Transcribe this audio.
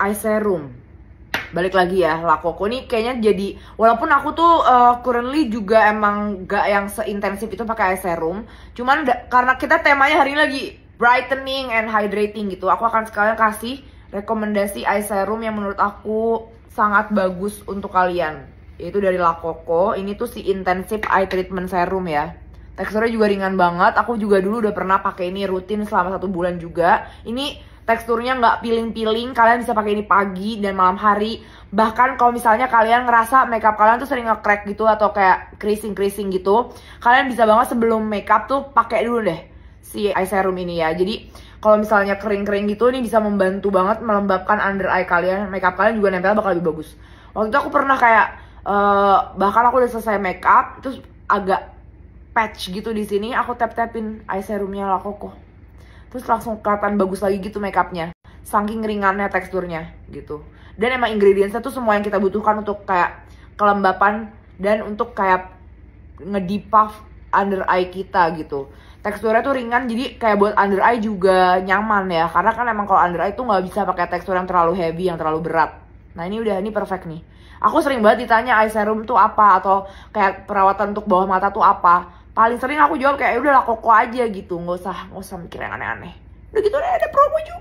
eye serum balik lagi ya Coco nih kayaknya jadi walaupun aku tuh uh, currently juga emang gak yang seintensif itu pakai eye serum cuman karena kita temanya hari ini lagi brightening and hydrating gitu aku akan sekalian kasih rekomendasi eye serum yang menurut aku sangat bagus untuk kalian yaitu dari Coco ini tuh si intensive eye treatment serum ya teksturnya juga ringan banget aku juga dulu udah pernah pakai ini rutin selama satu bulan juga ini teksturnya nggak piling-piling kalian bisa pakai ini pagi dan malam hari bahkan kalau misalnya kalian ngerasa makeup kalian tuh sering nge-crack gitu atau kayak creasing-creasing gitu kalian bisa banget sebelum makeup tuh pakai dulu deh si eye serum ini ya jadi kalau misalnya kering-kering gitu ini bisa membantu banget melembabkan under eye kalian makeup kalian juga nempel bakal lebih bagus waktu itu aku pernah kayak uh, bahkan aku udah selesai makeup terus agak patch gitu di sini aku tap tapin eye serumnya lah kok terus langsung kelihatan bagus lagi gitu makeupnya saking ringannya teksturnya gitu dan emang ingredientsnya tuh semua yang kita butuhkan untuk kayak kelembapan dan untuk kayak ngedipuff under eye kita gitu teksturnya tuh ringan jadi kayak buat under eye juga nyaman ya karena kan emang kalau under eye tuh nggak bisa pakai tekstur yang terlalu heavy yang terlalu berat nah ini udah ini perfect nih aku sering banget ditanya eye serum tuh apa atau kayak perawatan untuk bawah mata tuh apa paling sering aku jawab kayak ya udah lah koko aja gitu nggak usah nggak usah mikir yang aneh-aneh udah gitu udah ada promo juga